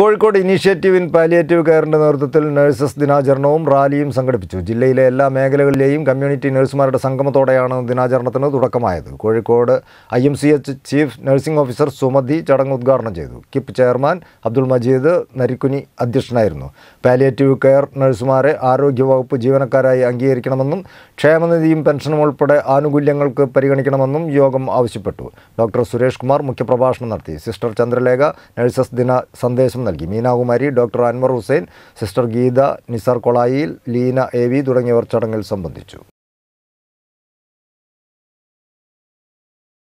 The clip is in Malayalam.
കോഴിക്കോട് ഇനീഷ്യേറ്റീവ് ഇൻ പാലിയേറ്റീവ് കെയറിൻ്റെ നേതൃത്വത്തിൽ നഴ്സസ് ദിനാചരണവും റാലിയും സംഘടിപ്പിച്ചു ജില്ലയിലെ എല്ലാ മേഖലകളിലെയും കമ്മ്യൂണിറ്റി നഴ്സുമാരുടെ സംഗമത്തോടെയാണ് ദിനാചരണത്തിന് തുടക്കമായത് Kozhikode I M C H chief nursing officer Sumathi ചടങ്ങ് ഉദ്ഘാടനം ചെയ്തു കിപ്പ് ചെയർമാൻ അബ്ദുൾ മജീദ് നരിക്കുനി അധ്യക്ഷനായിരുന്നു പാലിയേറ്റീവ് കെയർ നഴ്സുമാരെ ആരോഗ്യവകുപ്പ് ജീവനക്കാരായി അംഗീകരിക്കണമെന്നും ക്ഷേമനിധിയും പെൻഷനും ഉൾപ്പെടെ ആനുകൂല്യങ്ങൾക്ക് പരിഗണിക്കണമെന്നും യോഗം ആവശ്യപ്പെട്ടു ഡോക്ടർ സുരേഷ് കുമാർ മുഖ്യപ്രഭാഷണം നടത്തി സിസ്റ്റർ ചന്ദ്രലേഖ നഴ്സസ് ദിന സന്ദേശം നൽകി Meenakumari doctor Anwar Hussain sister Geetha Nisar Kolayil Leena A V തുടങ്ങിയവർ ചടങ്ങിൽ സംബന്ധിച്ചു